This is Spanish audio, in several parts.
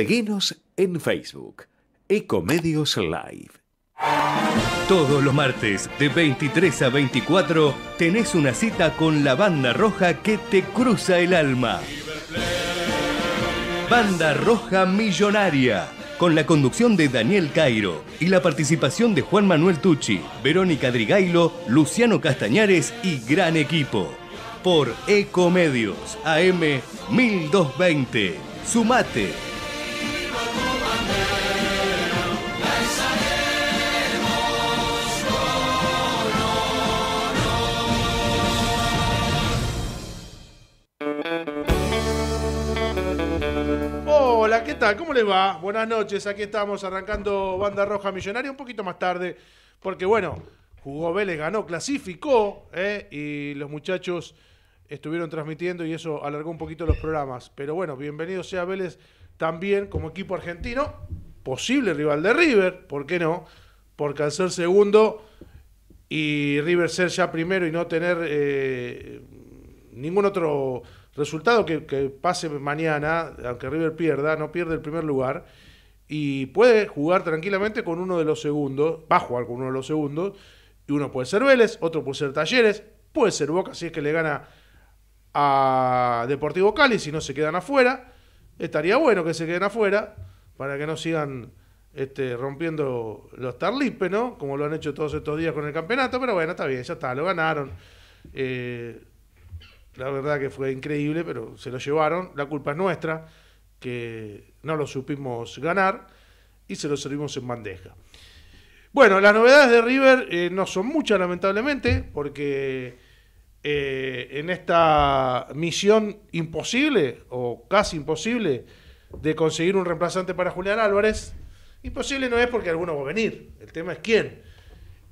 Seguinos en Facebook, Ecomedios Live. Todos los martes de 23 a 24 tenés una cita con la banda roja que te cruza el alma. Banda Roja Millonaria, con la conducción de Daniel Cairo y la participación de Juan Manuel Tucci, Verónica Drigailo, Luciano Castañares y gran equipo. Por Ecomedios AM 1220. Sumate. ¿Cómo les va? Buenas noches, aquí estamos arrancando Banda Roja Millonaria un poquito más tarde, porque bueno, jugó Vélez, ganó, clasificó, ¿eh? y los muchachos estuvieron transmitiendo y eso alargó un poquito los programas. Pero bueno, bienvenido sea Vélez también como equipo argentino, posible rival de River, ¿por qué no? Porque al ser segundo y River ser ya primero y no tener eh, ningún otro Resultado que, pase mañana, aunque River pierda, no pierde el primer lugar y puede jugar tranquilamente con uno de los segundos, va a jugar con uno de los segundos, y uno puede ser Vélez, otro puede ser Talleres, puede ser Boca si es que le gana a Deportivo Cali, si no se quedan afuera, estaría bueno que se queden afuera para que no sigan este, rompiendo los tarlipes, ¿no? Como lo han hecho todos estos días con el campeonato, pero bueno, está bien, ya está, lo ganaron. Eh, la verdad que fue increíble, pero se lo llevaron. La culpa es nuestra, que no lo supimos ganar y se lo servimos en bandeja. Bueno, las novedades de River eh, no son muchas, lamentablemente, porque eh, en esta misión imposible o casi imposible de conseguir un reemplazante para Julián Álvarez, imposible no es porque alguno va a venir, el tema es quién.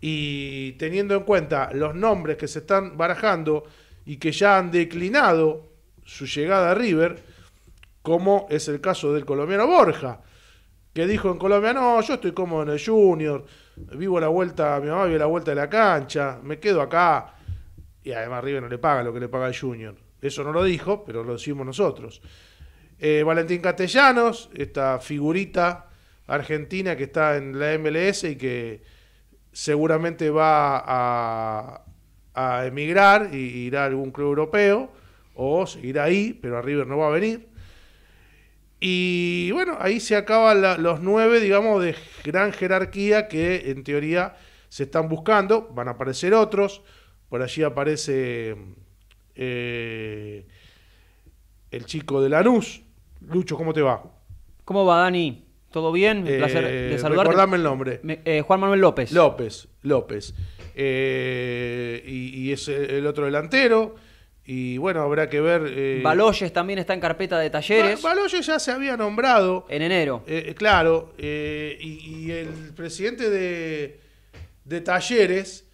Y teniendo en cuenta los nombres que se están barajando, y que ya han declinado su llegada a River, como es el caso del colombiano Borja, que dijo en Colombia, no, yo estoy cómodo en el junior, vivo la vuelta, mi mamá vive la vuelta de la cancha, me quedo acá. Y además River no le paga lo que le paga el junior. Eso no lo dijo, pero lo decimos nosotros. Eh, Valentín Castellanos, esta figurita argentina que está en la MLS y que seguramente va a, a emigrar y ir a algún club europeo o seguir ahí, pero a River no va a venir. Y bueno, ahí se acaban los nueve, digamos, de gran jerarquía que en teoría se están buscando. Van a aparecer otros. Por allí aparece eh, el chico de Lanús. Lucho, ¿cómo te va? ¿Cómo va, Dani? ¿Todo bien? Un placer eh, de saludarte. Recordame el nombre. Eh, Juan Manuel López. López, López. Eh, y, es el otro delantero. Y bueno, habrá que ver. Eh, Baloyes también está en carpeta de talleres. Baloyes ya se había nombrado. En enero. Eh, claro. Y, el presidente de, Talleres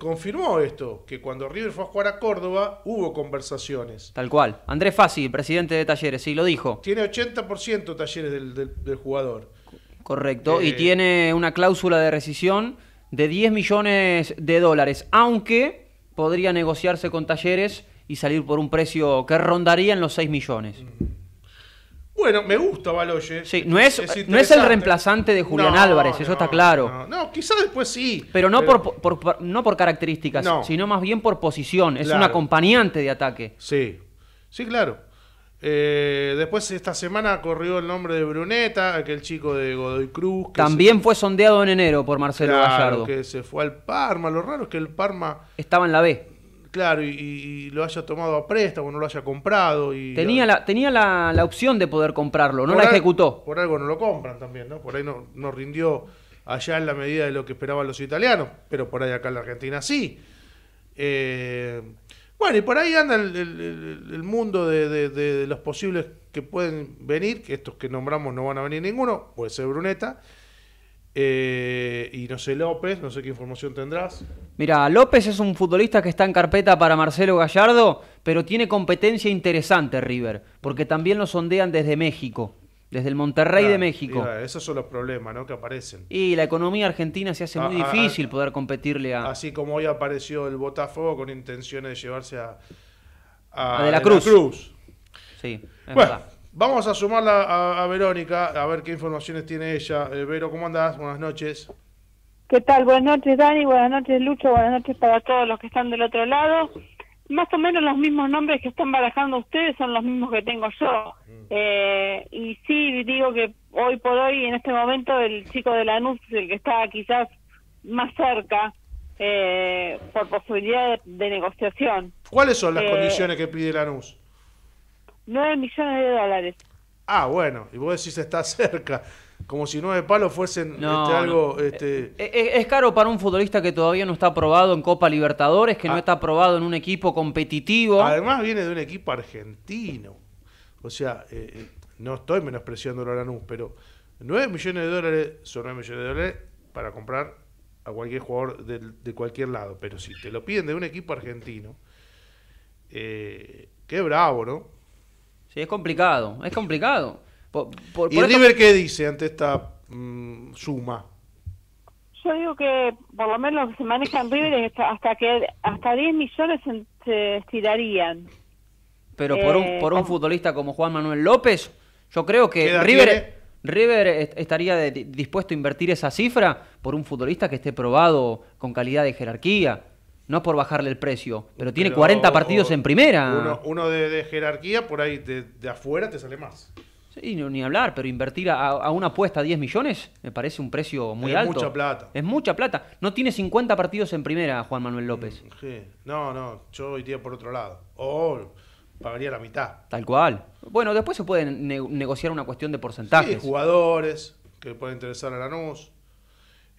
confirmó esto: que cuando River fue a jugar a Córdoba hubo conversaciones. Tal cual. Andrés Fassi, presidente de Talleres, sí lo dijo. Tiene 80% Talleres del, jugador. Correcto. y tiene una cláusula de rescisión de 10 millones de dólares, aunque podría negociarse con Talleres y salir por un precio que rondaría en los 6 millones. Mm. Bueno, me gusta Baloye. no es, el reemplazante de Julián Álvarez, eso está claro. No, quizás después sí. Pero no, Por, no por características, sino más bien por posición. Es un acompañante de ataque. Sí, sí, claro. Eh, después esta semana corrió el nombre de Bruneta, aquel chico de Godoy Cruz. También fue sondeado en enero por Marcelo claro, Gallardo. que se fue al Parma. Lo raro es que el Parma... Estaba en la B. Claro, y, lo haya tomado a préstamo, no lo haya comprado. tenía la, opción de poder comprarlo, no la ejecutó. por algo no lo compran también, ¿no? Por ahí no, no rindió allá en la medida de lo que esperaban los italianos, pero por ahí acá en la Argentina sí. Eh, bueno, y por ahí anda el, mundo de, los posibles que pueden venir, que estos que nombramos no van a venir ninguno, puede ser Bruneta. Eh, y no sé, López, no sé qué información tendrás. Mira, López es un futbolista que está en carpeta para Marcelo Gallardo, pero tiene competencia interesante River, porque también lo sondean desde México. Desde el Monterrey de México. esos son los problemas ¿no? que aparecen. Y la economía argentina se hace muy ah, ah, difícil ah, poder competirle a... Así como hoy apareció el Botafogo con intenciones de llevarse a... a de, la, Cruz. Sí, bueno, Vamos a sumarla a, Verónica, a ver qué informaciones tiene ella. Eh, Vero, ¿cómo andás? Buenas noches. ¿Qué tal? Buenas noches, Dani. Buenas noches, Lucho. Buenas noches para todos los que están del otro lado más o menos los mismos nombres que están barajando ustedes son los mismos que tengo yo. Eh, y sí, digo que hoy por hoy, en este momento, el chico de Lanús, el que está quizás más cerca, eh, por posibilidad de, negociación. ¿Cuáles son las eh, condiciones que pide Lanús? 9 millones de dólares. Ah, bueno, y vos decís está cerca como si nueve palos fuesen este, algo. Este, eh, eh, es, caro para un futbolista que todavía no está aprobado en Copa Libertadores, que no ah. está aprobado en un equipo competitivo. Además, viene de un equipo argentino. O sea, eh, no estoy menospreciando a Lanús, pero nueve millones de dólares son nueve millones de dólares para comprar a cualquier jugador de, cualquier lado. Pero si te lo piden de un equipo argentino, qué bravo, ¿no? Sí, es complicado, es complicado. ¿Y River qué dice ante esta mm, suma? Yo digo que por lo menos se maneja en River hasta, que hasta 10 millones se, estirarían. Pero por un, eh, por un futbolista como Juan Manuel López, yo creo que River... River estaría dispuesto a invertir esa cifra por un futbolista que esté probado con calidad de jerarquía, no por bajarle el precio, pero tiene 40 partidos en primera. Uno, de, jerarquía por ahí de afuera te sale más y ni hablar, pero invertir a, una apuesta de 10 millones me parece un precio muy alto. Es mucha plata. Es mucha plata. No tiene 50 partidos en primera, Juan Manuel mm, López. Sí. No, no, yo iría por otro lado. O pagaría la mitad. Tal cual. Bueno, después se puede negociar una cuestión de porcentajes. Sí, jugadores que pueden interesar a Lanús.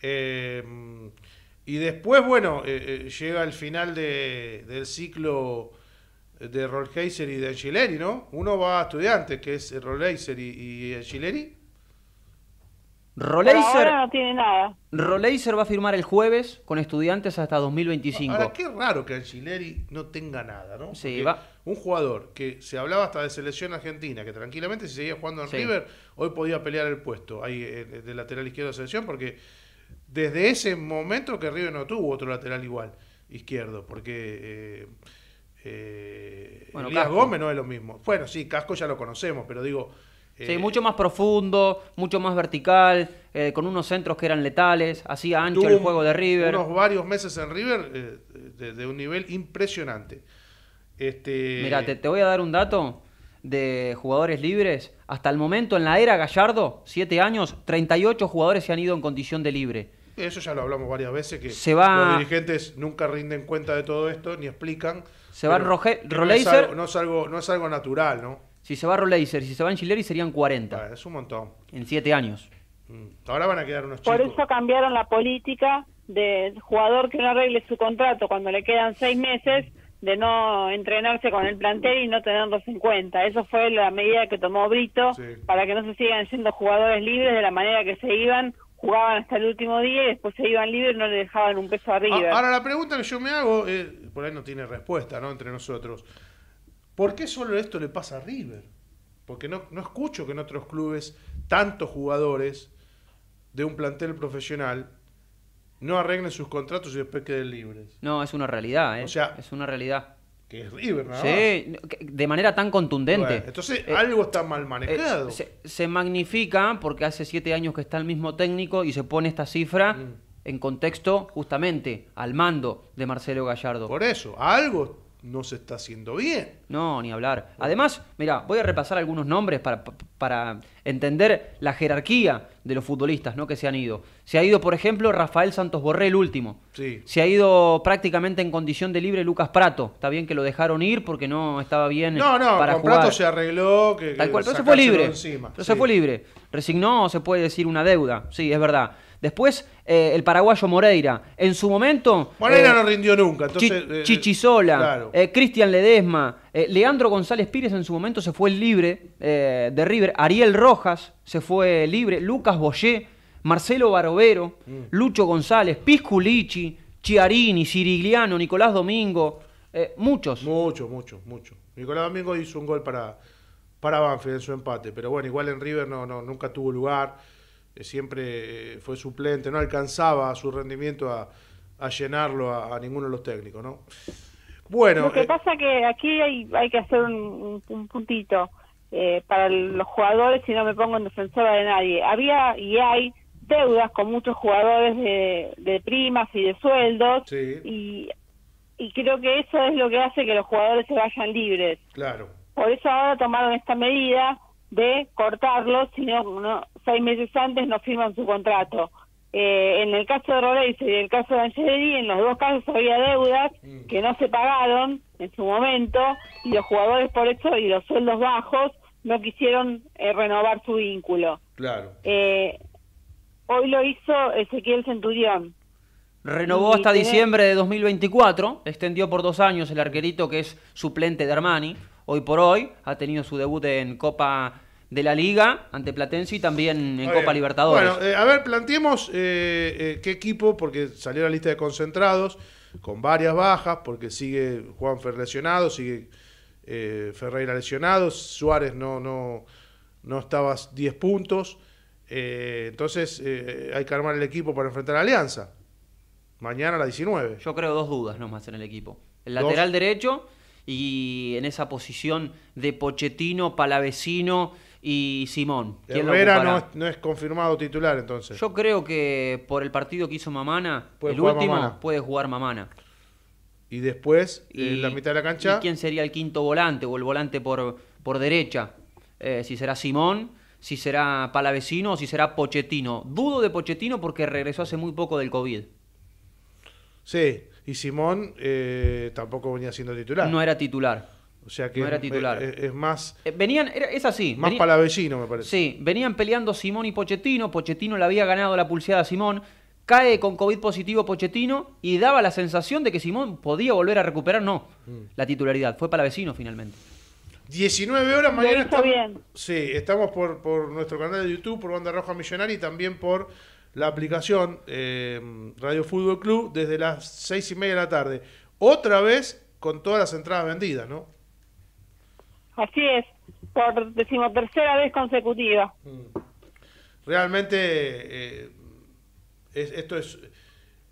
Eh, y después, bueno, eh, eh, llega el final del ciclo de Rolheiser y de Angileri, ¿no? Uno va a estudiantes, que es Rolheiser y, y Angileri. no tiene nada. Rolheiser va a firmar el jueves con estudiantes hasta 2025. Ahora, qué raro que Angileri no tenga nada, ¿no? Sí, va. Un jugador que se hablaba hasta de selección argentina, que tranquilamente si seguía jugando en River, hoy podía pelear el puesto ahí eh, de lateral izquierdo de selección, porque desde ese momento que River no tuvo otro lateral igual izquierdo, porque eh, eh, Gómez no es lo mismo. Bueno, sí, Casco ya lo conocemos, pero digo. Eh, mucho más profundo, mucho más vertical, eh, con unos centros que eran letales, hacía ancho el juego de River. Unos varios meses en River eh, de, un nivel impresionante. Este... te, te voy a dar un dato de jugadores libres. Hasta el momento, en la era Gallardo, 7 años, 38 jugadores se han ido en condición de libre. Eso ya lo hablamos varias veces, que se los dirigentes nunca rinden cuenta de todo esto, ni explican. Se va roger Roleiser. No es, algo, no es algo natural, ¿no? Si se va Roleiser, si se va Chile serían 40. es un montón. En 7 años. Mm, ahora van a quedar unos chicos. Por eso cambiaron la política del jugador que no arregle su contrato cuando le quedan 6 meses de no entrenarse con el plantel y no tenerlos en cuenta. Eso fue la medida que tomó Brito para que no se sigan siendo jugadores libres de la manera que se iban jugaban hasta el último día y después se iban libres y no le dejaban un peso arriba. Ahora la pregunta que yo me hago, eh, por ahí no tiene respuesta, ¿no? Entre nosotros. ¿Por qué solo esto le pasa a River? Porque no, no escucho que en otros clubes tantos jugadores de un plantel profesional no arreglen sus contratos y después queden libres. No, es una realidad, ¿eh? es una realidad que es River, ¿no? sí, de manera tan contundente. entonces eh, algo está mal manejado. Eh, se, magnifica porque hace siete años que está el mismo técnico y se pone esta cifra mm. en contexto justamente al mando de Marcelo Gallardo. Por eso, algo no se está haciendo bien. No, ni hablar. Además, mira, voy a repasar algunos nombres para, entender la jerarquía de los futbolistas ¿no? que se han ido. Se ha ido, por ejemplo, Rafael Santos Borré, el último. Sí. Se ha ido prácticamente en condición de libre Lucas Prato. Está bien que lo dejaron ir porque no estaba bien no, no, para con Prato se arregló. Que, pero se fue libre. se fue libre. Resignó, se puede decir, una deuda. Sí, es verdad. Después, eh, el paraguayo Moreira. En su momento. Moreira eh, no rindió nunca. Entonces, eh, Chichisola, Cristian Ledesma, Leandro González Pires en su momento se fue libre de River. Ariel Rojas se fue libre. Lucas Boyé, Marcelo Barovero, mm. Lucho González, Pisculichi, Chiarini, Sirigliano, Nicolás Domingo. muchos. Muchos, muchos, muchos. Nicolás Domingo hizo un gol para para Banfield en su empate. Pero bueno, igual en River no, nunca tuvo lugar. Eh, siempre eh, fue suplente, no alcanzaba su rendimiento a, llenarlo a, ninguno de los técnicos, ¿no? Bueno. Lo que eh, pasa que aquí hay, que hacer un, puntito para los jugadores, si no me pongo en defensora de nadie. Había y hay deudas con muchos jugadores de, primas y de sueldos y, y creo que eso es lo que hace que los jugadores se vayan libres. Claro. Por eso ahora tomaron esta medida de cortarlos, sino no, seis meses antes no firman su contrato. Eh, en el caso de Rodríguez y en el caso de Angeli, en los dos casos había deudas mm. que no se pagaron en su momento y los jugadores por eso y los sueldos bajos no quisieron eh, renovar su vínculo. Claro. Eh, hoy lo hizo Ezequiel Centurión. Renovó hasta diciembre de 2024, extendió por dos años el arquerito que es suplente de Armani. Hoy por hoy ha tenido su debut en Copa de la Liga ante Platense y también en Copa Libertadores. Bueno, eh, a ver, planteemos eh, eh, qué equipo, porque salió la lista de concentrados con varias bajas, porque sigue Juan Juanfer lesionado, sigue Ferreira lesionado, Suárez no, no, no estaba 10 puntos. entonces hay que armar el equipo para enfrentar a Alianza. Mañana a las 19. Yo creo dos dudas nomás en el equipo. El lateral derecho y en esa posición de Pochettino, Palavecino y Simón. ¿Quién Herrera no es, confirmado titular entonces. Yo creo que por el partido que hizo Mamana, el último puede jugar Mamana. Y después, en la mitad de la cancha. ¿Quién sería el quinto volante o el volante por, por derecha? Eh, si será Simón, si será Palavecino o si será Pochettino. Dudo de Pochettino porque regresó hace muy poco del COVID. Sí, y Simón eh, tampoco venía siendo titular. No era titular. O sea que no era titular. Es, más. Eh, venían, es así. Más para me parece. Sí, venían peleando Simón y Pochettino. Pochettino le había ganado la pulseada a Simón. Cae con COVID positivo Pochettino y daba la sensación de que Simón podía volver a recuperar, no, mm. la titularidad. Fue para palavecino finalmente. 19 horas mañana. está bien. Sí, estamos por, por nuestro canal de YouTube, por Banda Roja Millonaria y también por la aplicación eh, Radio Fútbol Club desde las 6 y media de la tarde. Otra vez con todas las entradas vendidas, ¿no? Así es, por decimotercera vez consecutiva. Realmente eh, esto es,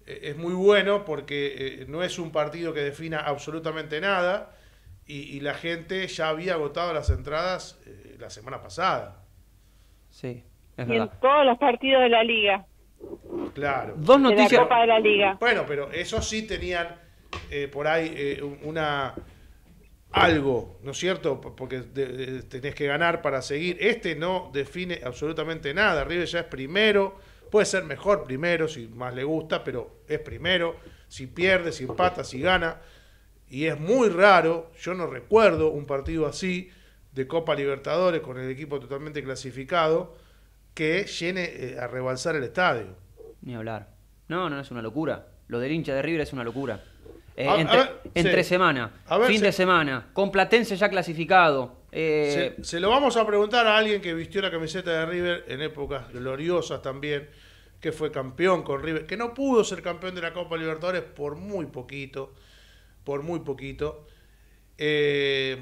eh, es muy bueno porque eh, no es un partido que defina absolutamente nada y, la gente ya había agotado las entradas la semana pasada. Sí, es en todos los partidos de la liga. Claro. Dos noticias. De la la Liga. Bueno, pero eso sí tenían por ahí una algo, ¿no es cierto? Porque tenés que ganar para seguir. Este no define absolutamente nada. River ya es primero, puede ser mejor primero si más le gusta, pero es primero. Si pierde, si empata, si gana. Y es muy raro, yo no recuerdo un partido así de Copa Libertadores con el equipo totalmente clasificado que llene eh, a rebalsar el estadio. Ni hablar. No, no, es una locura. Lo del hincha de River es una locura. Eh, entre, semana, fin de semana, con Platense ya clasificado. Eh, se, lo vamos a preguntar a alguien que vistió la camiseta de River en épocas gloriosas también, que fue campeón con River, que no pudo ser campeón de la Copa Libertadores por muy poquito, por muy poquito. Eh,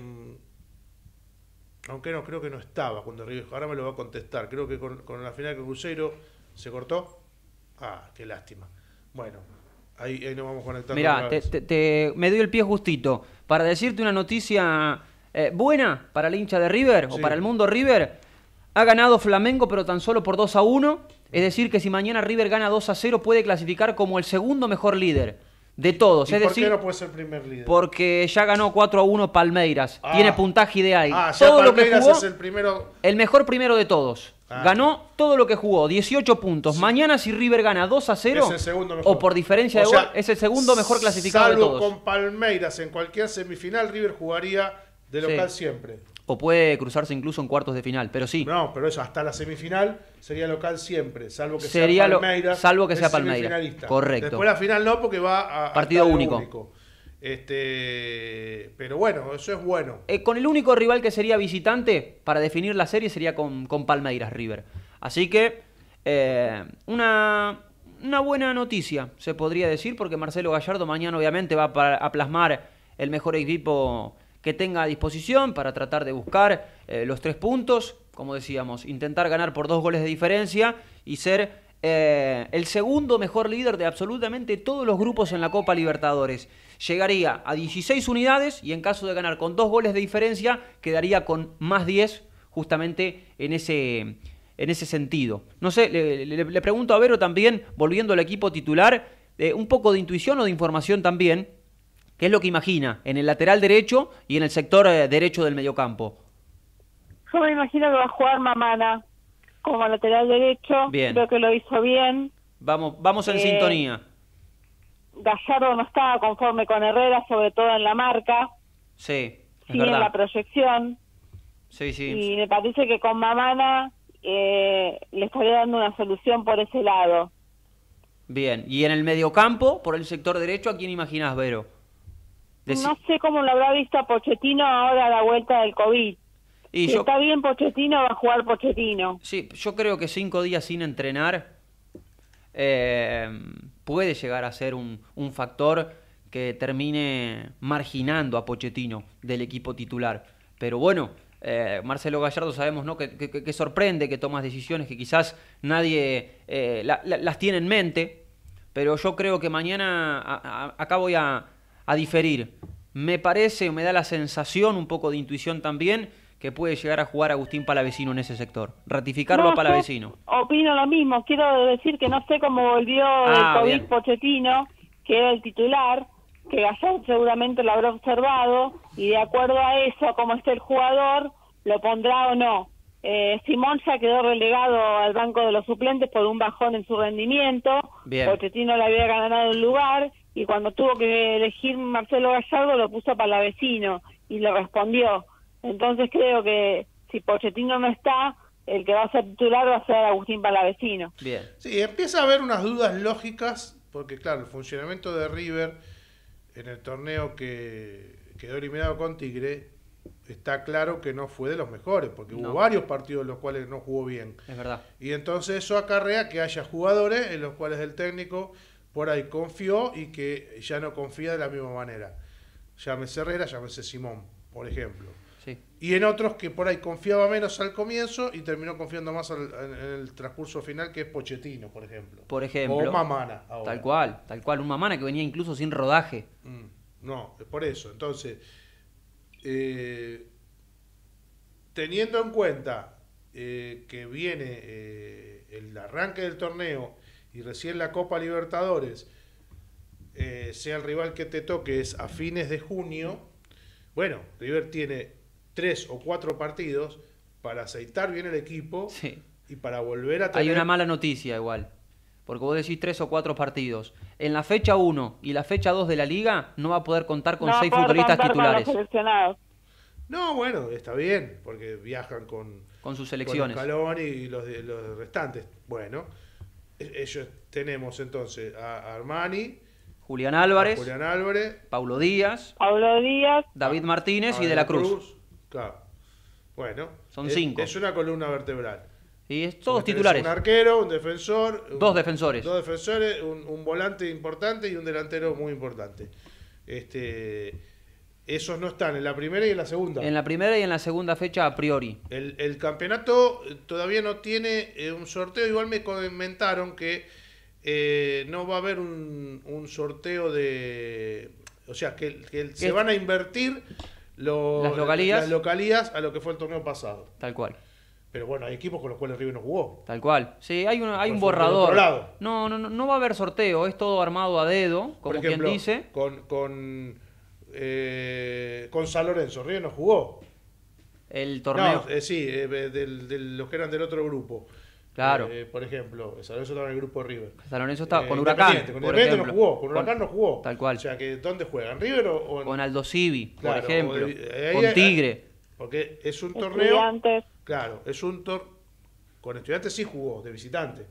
aunque no, creo que no estaba cuando River, ahora me lo va a contestar, creo que con, la final que Cruzeiro se cortó. Ah, qué lástima. Bueno, Ahí, nos vamos conectando. te, me dio el pie justito. Para decirte una noticia eh, buena para el hincha de River o para el mundo River, ha ganado Flamengo, pero tan solo por 2 a 1. Es decir, que si mañana River gana 2 a 0, puede clasificar como el segundo mejor líder de todos. ¿Y es por qué no puede ser primer líder? Porque ya ganó 4 a 1 Palmeiras. Ah. Tiene puntaje ideal. Ah, lo que el primero. El mejor primero de todos. Ah. Ganó todo lo que jugó, 18 puntos. Mañana si River gana 2 a 0, o por diferencia de es el segundo mejor clasificado de todos. con Palmeiras en cualquier semifinal, River jugaría de local siempre o puede cruzarse incluso en cuartos de final, pero sí. No, pero eso, hasta la semifinal sería local siempre, salvo que sea Palmeiras. Salvo que sea Palmeiras. Correcto. Después la final no, porque va a. Partido único. Este, pero bueno, eso es bueno. Eh, con el único rival que sería visitante para definir la serie sería con, con Palmeiras River. Así que, eh, una, una buena noticia, se podría decir, porque Marcelo Gallardo mañana obviamente va a plasmar el mejor equipo que tenga a disposición para tratar de buscar eh, los tres puntos, como decíamos, intentar ganar por dos goles de diferencia y ser eh, el segundo mejor líder de absolutamente todos los grupos en la Copa Libertadores. Llegaría a 16 unidades y en caso de ganar con dos goles de diferencia, quedaría con más 10 justamente en ese en ese sentido. No sé, le, pregunto a Vero también, volviendo al equipo titular, eh, un poco de intuición o de información también, ¿Qué es lo que imagina en el lateral derecho y en el sector eh, derecho del mediocampo? Yo me imagino que va a jugar Mamana como lateral derecho. Bien. Creo que lo hizo bien. Vamos, vamos en eh, sintonía. Gallardo no estaba conforme con Herrera, sobre todo en la marca. Sí, es en la proyección. Sí, sí. Y me parece que con Mamana eh, le estaría dando una solución por ese lado. Bien, y en el mediocampo, por el sector derecho, ¿a quién imaginas, Vero? no sé cómo lo habrá visto a Pochettino ahora a la vuelta del COVID. Y si está bien Pochettino, va a jugar Pochettino. Sí, yo creo que cinco días sin entrenar eh, puede llegar a ser un, factor que termine marginando a Pochettino del equipo titular. Pero bueno, eh, Marcelo Gallardo sabemos ¿no? que, sorprende, que tomas decisiones que quizás nadie eh, las tiene en mente. Pero yo creo que mañana, acá voy a, a diferir. Me parece, me da la sensación, un poco de intuición también, que puede llegar a jugar Agustín Palavecino en ese sector. Ratificarlo a Palavecino. Opino lo mismo. Quiero decir que no sé cómo volvió ah, el COVID Pochettino, que era el titular, que ayer seguramente lo habrá observado, y de acuerdo a eso, como es el jugador, lo pondrá o no. Eh, Simón ya quedó relegado al banco de los suplentes por un bajón en su rendimiento. Pochettino le había ganado un lugar y cuando tuvo que elegir Marcelo Gallardo lo puso para la vecino y le respondió. Entonces creo que si Pochettino no está, el que va a ser titular va a ser Agustín Palavecino. Bien. Sí, empieza a haber unas dudas lógicas, porque claro, el funcionamiento de River en el torneo que quedó eliminado con Tigre está claro que no fue de los mejores, porque hubo varios partidos en los cuales no jugó bien. Es verdad. Y entonces eso acarrea que haya jugadores en los cuales el técnico por ahí confió y que ya no confía de la misma manera. Llámese Herrera, llámese Simón, por ejemplo. Sí. Y en otros que por ahí confiaba menos al comienzo y terminó confiando más en, el transcurso final, que es Pochettino, por ejemplo. Por ejemplo. O Mamana Tal cual, tal cual. Un Mamana que venía incluso sin rodaje. Mm, no, es por eso. Entonces, eh, teniendo en cuenta eh, que viene eh, el arranque del torneo y recién la Copa Libertadores, sea el rival que te toque es a fines de junio, bueno, River tiene tres o cuatro partidos para aceitar bien el equipo y para volver a tener... Hay una mala noticia igual. Porque vos decís tres o cuatro partidos. En la fecha 1 y la fecha 2 de la liga no va a poder contar con seis futbolistas titulares. No, bueno, está bien, porque viajan con, con sus selecciones. Con y los, los, restantes. Bueno, e-, ellos tenemos entonces a Armani, Julián Álvarez, Álvarez, Paulo Díaz, Paulo Díaz, David Martínez y De la Cruz. Claro. Bueno, son cinco. Es una columna vertebral. Y es todos titulares. Un arquero, un defensor. dos defensores. Dos defensores, un, volante importante y un delantero muy importante. Este, esos no están en la primera y en la segunda. En la primera y en la segunda fecha a priori. El, el campeonato eh, todavía no tiene eh, un sorteo. Igual me comentaron que eh, no va a haber un, un, sorteo de... O sea, que, se van a invertir las, las localías a lo que fue el torneo pasado. Tal cual. Pero bueno, hay equipos con los cuales River no jugó. Tal cual. Sí, hay un, hay un borrador. No, no, no va a haber sorteo, es todo armado a dedo, como quien dice. Con, con, eh, con San Lorenzo, River no jugó. El torneo. Eh, sí, eh, de los que eran del otro grupo. Claro. Eh, por ejemplo, San Lorenzo estaba en el grupo de River. San Lorenzo estaba con Huracán. Con Independiente no jugó, con Huracán no jugó. Tal cual. O sea, que ¿dónde juegan? ¿River o, en... Con Aldo Civi, por ejemplo. con Tigre. Porque es un torneo. Claro, es un torneo con estudiantes sí jugó, de visitante.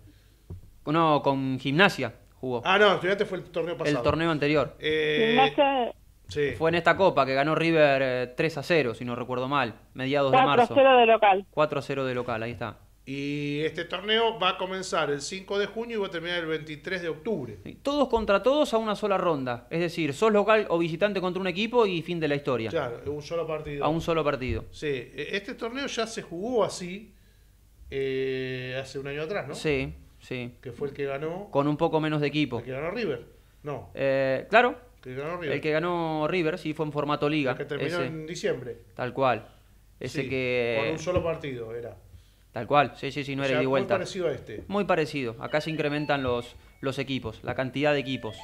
No, con gimnasia jugó. Ah, no, estudiantes fue el torneo pasado. El torneo anterior. Eh... Sí. Fue en esta copa que ganó River 3 eh, a 0, si no recuerdo mal, mediados de marzo. 4 a 0 de local. 4 a 0 de local, ahí está. Y este torneo va a comenzar el 5 de junio y va a terminar el 23 de octubre. Todos contra todos a una sola ronda. Es decir, sos local o visitante contra un equipo y fin de la historia. Claro, un solo partido. A un solo partido. Sí, e-, este torneo ya se jugó así eh, hace un año atrás, ¿no? Sí, sí. Que fue el que ganó. Con un poco menos de equipo. El que ganó River. No. Eh, claro. El que ganó River. El que ganó River, sí, fue en formato liga. que terminó en diciembre. Tal cual. Ese que. Con un solo partido era. Tal cual, sí, sí, sí, no era sea, vuelta. Muy parecido a este. Muy parecido. Acá se incrementan los, los equipos, la cantidad de equipos.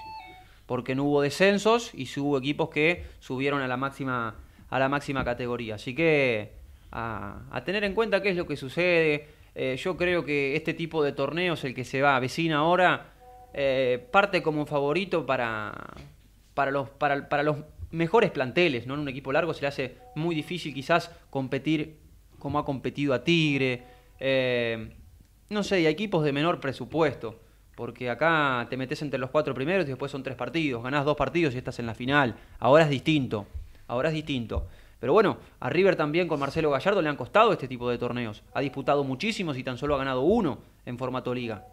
Porque no hubo descensos y sí hubo equipos que subieron a la máxima, a la máxima categoría. Así que a, tener en cuenta qué es lo que sucede. Eh, yo creo que este tipo de torneos, el que se va vecina ahora, eh, parte como favorito para, para, los, para los mejores planteles. ¿no? En un equipo largo se le hace muy difícil quizás competir como ha competido a Tigre eh, no sé, y hay equipos de menor presupuesto, porque acá te metes entre los cuatro primeros y después son tres partidos, ganás dos partidos y estás en la final. Ahora es distinto, ahora es distinto. Pero bueno, a River también con Marcelo Gallardo le han costado este tipo de torneos. Ha disputado muchísimos y tan solo ha ganado uno en formato liga.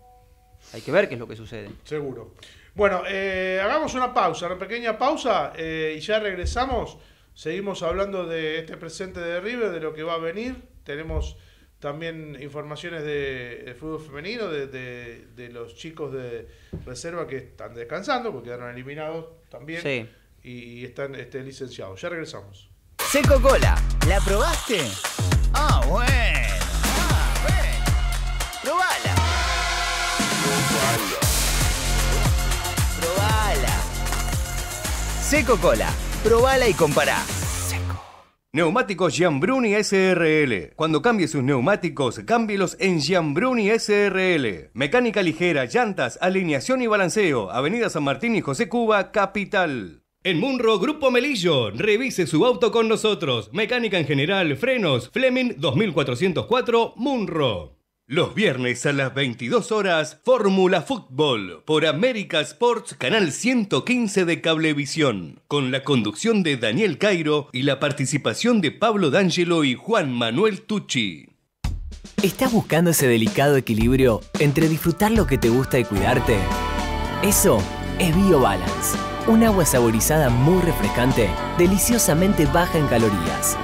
Hay que ver qué es lo que sucede. Seguro. Bueno, eh, hagamos una pausa, una pequeña pausa eh, y ya regresamos. Seguimos hablando de este presente de River, de lo que va a venir. Tenemos también informaciones de, fútbol femenino, de, los chicos de reserva que están descansando, porque quedaron eliminados también. Sí. Y, están este, licenciados. Ya regresamos. Seco Cola, ¿la probaste? Ah, bueno. Ah, probala. Probala. Seco Cola, probala y compará. Neumáticos Gianbruni SRL. Cuando cambie sus neumáticos, cámbielos en Gianbruni SRL. Mecánica ligera, llantas, alineación y balanceo. Avenida San Martín y José Cuba, Capital. En Munro Grupo Melillo, revise su auto con nosotros. Mecánica en general, frenos, Fleming 2404, Munro. Los viernes a las 22 horas, Fórmula Fútbol por América Sports, canal 115 de Cablevisión, con la conducción de Daniel Cairo y la participación de Pablo D'Angelo y Juan Manuel Tucci. ¿Estás buscando ese delicado equilibrio entre disfrutar lo que te gusta y cuidarte? Eso es BioBalance, un agua saborizada muy refrescante, deliciosamente baja en calorías.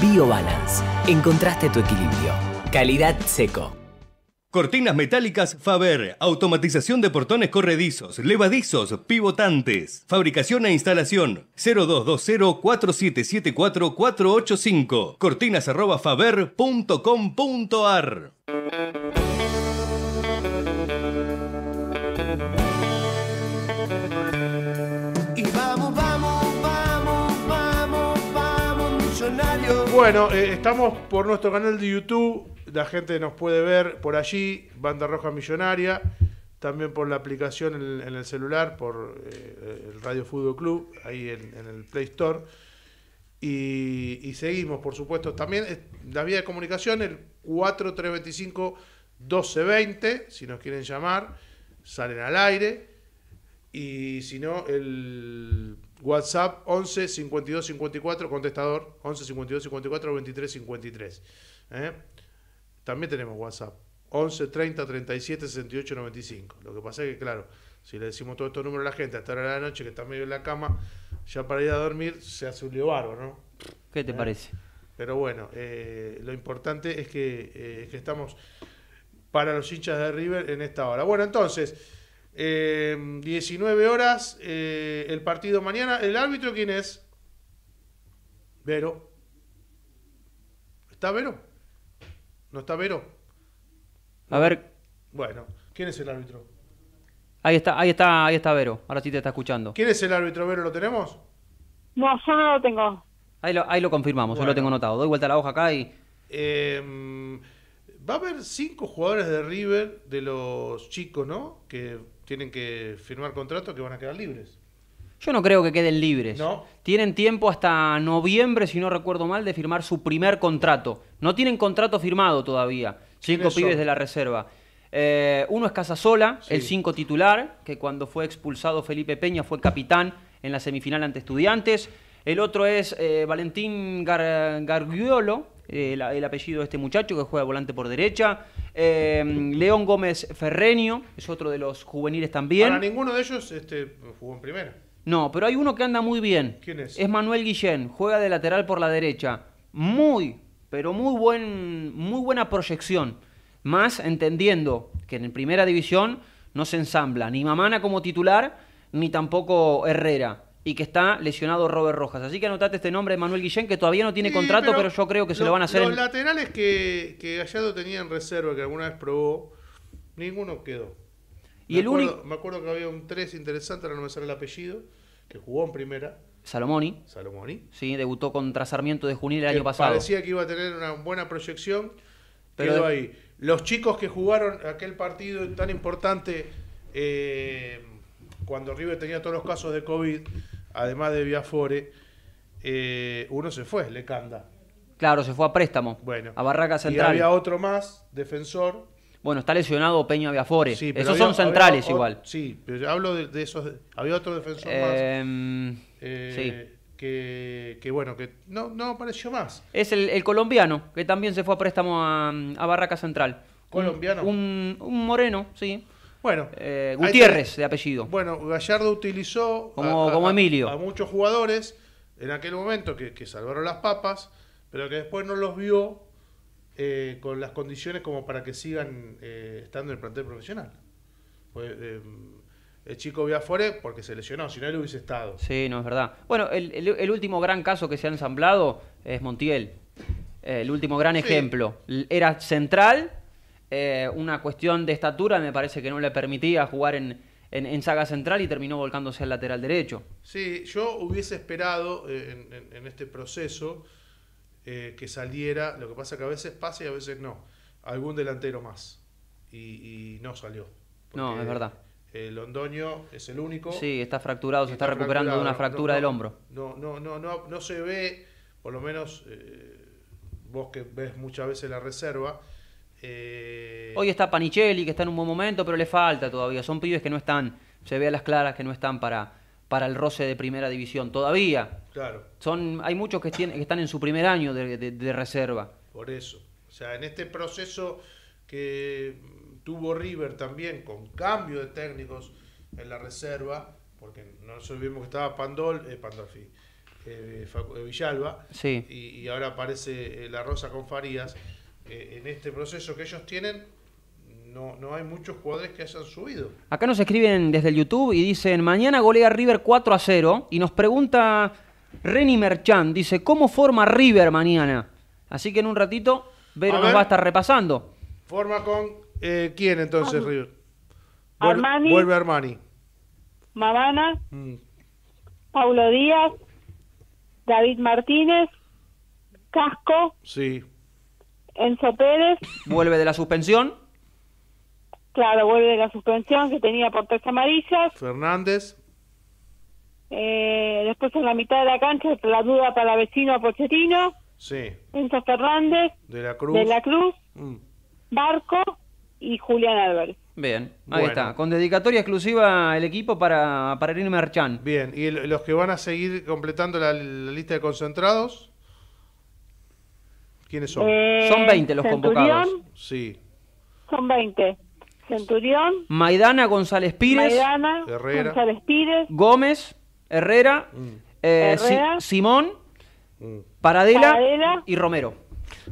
BioBalance, encontraste tu equilibrio. Calidad seco. Cortinas metálicas Faber, automatización de portones corredizos, levadizos, pivotantes, fabricación e instalación 0220 4774 cortinas arroba faber.com.ar. Y vamos, vamos, vamos, vamos, vamos, Bueno, eh, estamos por nuestro canal de YouTube la gente nos puede ver por allí, Banda Roja Millonaria, también por la aplicación en, el celular, por eh, el Radio Fútbol Club, ahí en, el Play Store. Y, seguimos, por supuesto, también eh, la vía de comunicación, el 4325-1220, si nos quieren llamar, salen al aire. Y si no, el WhatsApp 11 52 54, contestador 11 52 54 23 53. ¿Eh? También tenemos WhatsApp. 11 30 37 68 95. Lo que pasa es que, claro, si le decimos todos estos números a la gente hasta ahora de la noche que está medio en la cama, ya para ir a dormir se hace un lío ¿no? ¿Qué te ¿Eh? parece? Pero bueno, eh, lo importante es que, eh, que, estamos para los hinchas de River en esta hora. Bueno, entonces, 19 horas, el partido mañana. ¿El árbitro quién es? Vero. ¿Está Vero? ¿No está Vero? A ver. Bueno, ¿quién es el árbitro? Ahí está, ahí está, ahí está Vero. Ahora sí te está escuchando. ¿Quién es el árbitro, Vero? ¿Lo tenemos? No, yo no lo tengo. Ahí lo, ahí lo confirmamos, yo lo tengo notado. Doy vuelta a la hoja acá y. Em, va a haber cinco jugadores de River, de los chicos, ¿no? Que tienen que firmar contrato, que van a quedar libres. Yo no creo que queden libres. Tienen tiempo hasta noviembre, si no recuerdo mal, de firmar su primer contrato. No tienen contrato firmado todavía. Cinco pibes de la reserva. Eh, uno es Casasola, el cinco titular, que cuando fue expulsado Felipe Peña fue capitán en la semifinal ante Estudiantes. El otro es eh, Valentín Gargiolo, eh, el apellido de este muchacho que juega volante por derecha. León Gómez Ferreño es otro de los juveniles también. Para ninguno de ellos este, jugó en primera. No, pero hay uno que anda muy bien. ¿Quién es? Es Manuel Guillén, juega de lateral por la derecha. Muy, pero muy, buen, muy buena proyección. Más entendiendo que en primera división no se ensambla ni Mamana como titular, ni tampoco Herrera. Y que está lesionado Robert Rojas. Así que anotate este nombre de Manuel Guillén, que todavía no tiene contrato, pero, yo creo que se lo, van a hacer. Los laterales que, que Gallardo tenía en reserva, que alguna vez probó, ninguno quedó. Y me acuerdo, que había un 3 interesante, ahora no me sale el apellido, que jugó en primera. Salomoni. Salomoni. Sí, debutó contra Sarmiento de Junín el año pasado. Parecía que iba a tener una buena proyección. Pero ahí. Los chicos que jugaron aquel partido tan importante, eh, cuando River tenía todos los casos de COVID, además de Biafore, eh, uno se fue, Lecanda. Claro, se fue a préstamo. Bueno. A Barraca Central. Y había otro más, defensor, bueno, está lesionado Peña Biafore. Esos son centrales igual. Sí, pero hablo de, esos. Había otro defensor más. Em, eh, sí. Que, bueno, que no, no apareció más. Es el, colombiano, que también se fue a préstamo a, Barraca Central. ¿Colombiano? Un, moreno, sí. Bueno. Eh, Gutiérrez, de apellido. Bueno, Gallardo utilizó. a, muchos jugadores en aquel momento que salvaron las papas, pero que después no los vio eh, con las condiciones como para que sigan eh, estando en el plantel profesional. Pues, em, el chico afuera porque se lesionó, si no él hubiese estado. Sí, no es verdad. Bueno, el, último gran caso que se ha ensamblado es Montiel. El último gran ejemplo. Era central, eh, una cuestión de estatura me parece que no le permitía jugar en, en, saga central y terminó volcándose al lateral derecho. Sí, yo hubiese esperado en este proceso eh, que saliera. Lo que pasa que a veces pasa y a veces no. Algún delantero más. Y, no salió. No, es verdad. El Londoño es el único. Sí, está fracturado, se está, recuperando de una fractura del hombro. No, no, no, no, se ve, por lo menos eh, vos que ves muchas veces la reserva. Eh, Hoy está Panichelli, que está en un buen momento, pero le falta todavía. Son pibes que no están, se ve a las claras que no están para, para el roce de primera división todavía. Claro. Son, hay muchos que, están en su primer año de, reserva. Por eso. O sea, en este proceso que tuvo River también con cambio de técnicos en la reserva, porque no nos olvidemos que estaba Pandol, eh, Pandolfi, eh, eh, Villalba, sí. y, ahora aparece La Rosa con Farías, en este proceso que ellos tienen, no, no, hay muchos jugadores que hayan subido. Acá nos escriben desde el YouTube y dicen, mañana golea River 4 a 0 y nos pregunta Reni Merchan, dice, ¿cómo forma River mañana? Así que en un ratito Vero nos va a estar repasando. ¿Forma con eh, quién entonces ah, River? Vuelve, Armani. Vuelve Armani. Mavana. Mm. Paulo Díaz. David Martínez. Casco. Sí. Enzo Pérez. Vuelve de la suspensión. Claro, vuelve la suspensión que tenía por tres amarillas. Fernández. Eh, después en la mitad de la cancha, la duda para vecino Pochettino. Sí. Enzo Fernández. De la Cruz. De la Cruz. Mm. Barco y Julián Álvarez. Bien, ahí está. Con dedicatoria exclusiva el equipo para, para Irene Bien, ¿y los que van a seguir completando la, lista de concentrados? ¿Quiénes son? Eh, son 20 los convocados. Sí. Son 20. Centurión. Maidana González Pires. González Pires. Gómez. Herrera. Mm. Eh, Simón. Mm. Paradela, y Romero.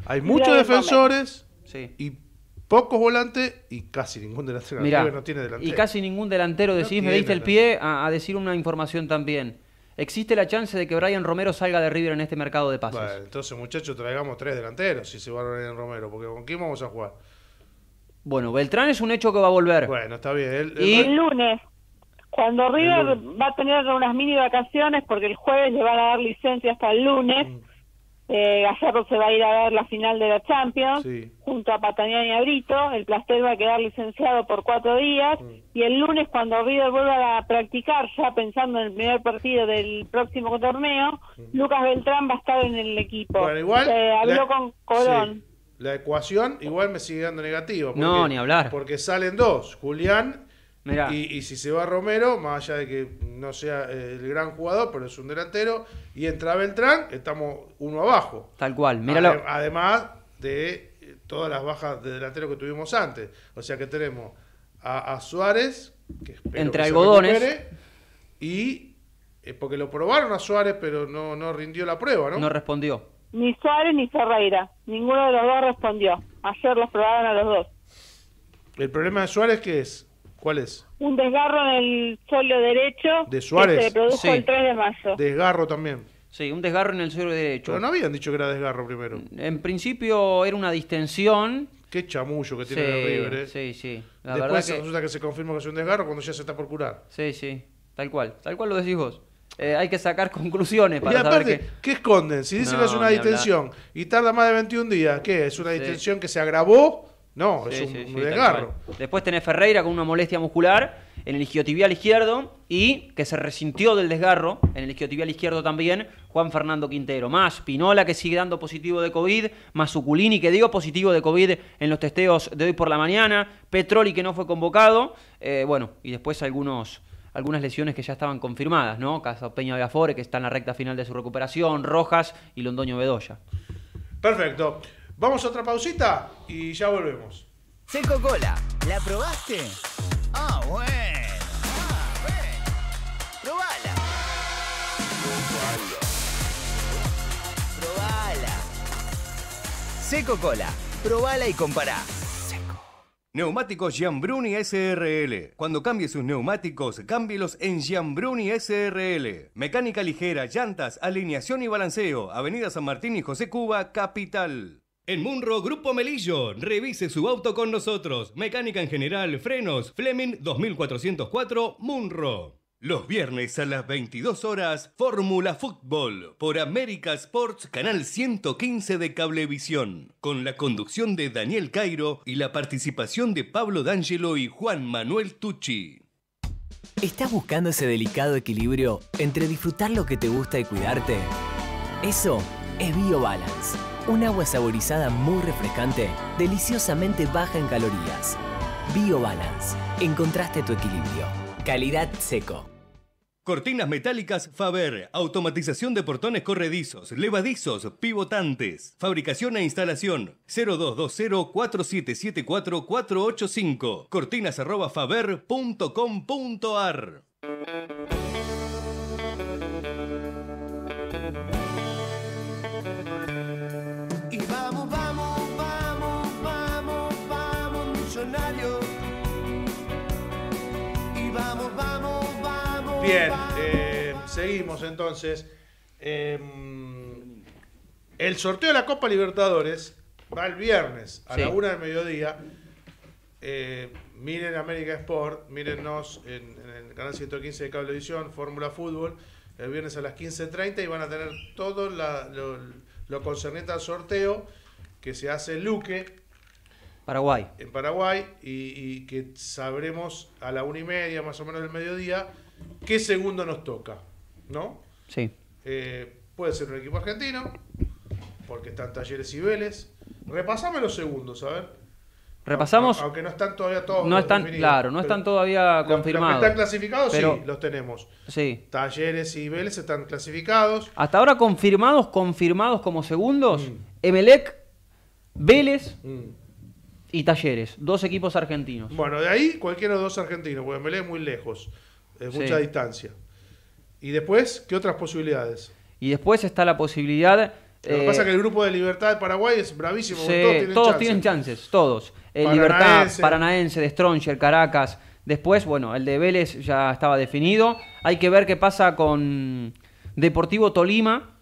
Hay muchos defensores y pocos volantes y casi ningún delantero. Y casi ningún delantero, decís, me diste el pie a, decir una información también. ¿Existe la chance de que Brian Romero salga de River en este mercado de pases? entonces muchachos, traigamos tres delanteros si se va a Brian Romero, porque ¿con quién vamos a jugar? Bueno, Beltrán es un hecho que va a volver. Bueno, está bien. y... el lunes, cuando River va a tener unas mini vacaciones, porque el jueves le van a dar licencia hasta el lunes, mm. eh, Gallardo se va a ir a ver la final de la Champions, junto a Patanián y Abrito, el Plaster va a quedar licenciado por cuatro días, mm. y el lunes cuando River vuelva a practicar, ya pensando en el primer partido del próximo torneo, mm. Lucas Beltrán va a estar en el equipo. Bueno, igual, habló con Colón. La ecuación igual me sigue dando negativo. no, ni hablar. Porque salen dos, Julián Y, si se va Romero, más allá de que no sea eh, el gran jugador, pero es un delantero, y entra Beltrán, estamos uno abajo. Tal cual, míralo. Además de eh, todas las bajas de delantero que tuvimos antes. O sea que tenemos a, Suárez, que entre que algodones. y eh, porque lo probaron a Suárez, pero no, no rindió la prueba, ¿no? No respondió. Ni Suárez ni Ferreira. Ninguno de los dos respondió. Ayer los probaban a los dos. ¿El problema de Suárez qué es? ¿Cuál es? Un desgarro en el suelo derecho. ¿De Suárez? Que se produjo el 3 de mayo. Desgarro también. Sí, un desgarro en el suelo derecho. Pero no habían dicho que era desgarro primero. En principio era una distensión. Qué chamullo que tiene el River, ¿eh? Sí, sí. La que... resulta que se confirma que es un desgarro cuando ya se está por curar. Sí, sí. Tal cual. Tal cual lo decís vos. Eh, hay que sacar conclusiones para saber que... ¿qué esconden? Si dicen que es una distensión y tarda más de 21 días, ¿qué? ¿Es una distensión que se agravó? No, es un, desgarro. Después tenés Ferreira con una molestia muscular en el isquiotibial izquierdo y que se resintió del desgarro en el isquiotibial izquierdo también Juan Fernando Quintero. Más Pinola que sigue dando positivo de COVID, más que dio positivo de COVID en los testeos de hoy por la mañana, Petroli que no fue convocado, eh, bueno, y después algunos algunas lesiones que ya estaban confirmadas, ¿no? Caso Peña de Afore, que está en la recta final de su recuperación, Rojas y Londoño Bedoya. Perfecto. Vamos a otra pausita y ya volvemos. Seco Cola, ¿la probaste? Ah, bueno. Ah, bueno. Probala. Probala. Seco Cola, probala y compará. Neumáticos Gianbruni SRL. Cuando cambie sus neumáticos, cámbielos en Gianbruni SRL. Mecánica ligera, llantas, alineación y balanceo. Avenida San Martín y José Cuba, Capital. En Munro Grupo Melillo, revise su auto con nosotros. Mecánica en general, frenos, Fleming 2404, Munro. Los viernes a las 22 horas, Fórmula Fútbol por América Sports Canal 115 de Cablevisión, con la conducción de Daniel Cairo y la participación de Pablo D'Angelo y Juan Manuel Tucci. ¿Estás buscando ese delicado equilibrio entre disfrutar lo que te gusta y cuidarte? Eso es BioBalance, un agua saborizada muy refrescante, deliciosamente baja en calorías. BioBalance, encontraste tu equilibrio. Calidad seco. Cortinas metálicas Faber, automatización de portones corredizos, levadizos, pivotantes, fabricación e instalación 0220-4774-485, cortinas arroba faber.com.ar. bien, eh, seguimos entonces. Em, el sorteo de la Copa Libertadores va el viernes a la una del mediodía. Eh, miren América Sport, mírennos en, el canal 115 de Cablevisión, Fórmula Fútbol, el viernes a las 15.30 y van a tener todo lo, concerniente al sorteo que se hace en Luque. Paraguay. En Paraguay y, y que sabremos a la una y media más o menos del mediodía qué segundo nos toca, ¿no? Sí. Eh, puede ser un equipo argentino, porque están Talleres y Vélez. Repasame los segundos, a ver. Repasamos. Aunque, no están todavía todos. No están, claro, no están todavía confirmados. están clasificados, sí, los tenemos. Sí. Talleres y Vélez están clasificados. Hasta ahora confirmados, confirmados como segundos. Mm. Emelec, Vélez mm. y Talleres. Dos equipos argentinos. Bueno, de ahí cualquiera de los dos argentinos, porque Emelec es muy lejos. Es mucha distancia. ¿Y después qué otras posibilidades? Y después está la posibilidad... Lo que eh, pasa es que el grupo de Libertad de Paraguay es bravísimo. todos, tienen, chances. todos. Eh, Libertad Paranaense, de Stronger, Caracas. Después, bueno, el de Vélez ya estaba definido. Hay que ver qué pasa con Deportivo Tolima.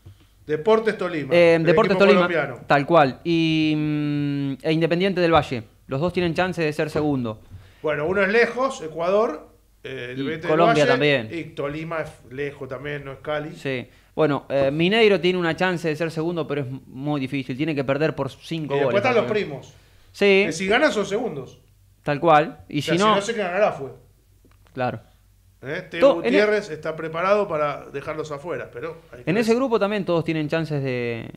Deportes Tolima. Eh, Deportes Tolima. Tal cual. Y, mm, e Independiente del Valle. Los dos tienen chance de ser segundo. Bueno, uno es lejos, Ecuador, eh, Colombia también. Y Tolima es lejos también, no es Cali. Sí. Bueno, eh, Mineiro tiene una chance de ser segundo, pero es muy difícil. Tiene que perder por cinco goles. Después están los primos. Sí. Que si ganan son segundos. Tal cual. Y si no. Si no qué ganará fue. Claro. ¿Eh? E- Gutiérrez está preparado para dejarlos afuera, pero. en ese grupo también todos tienen chances de,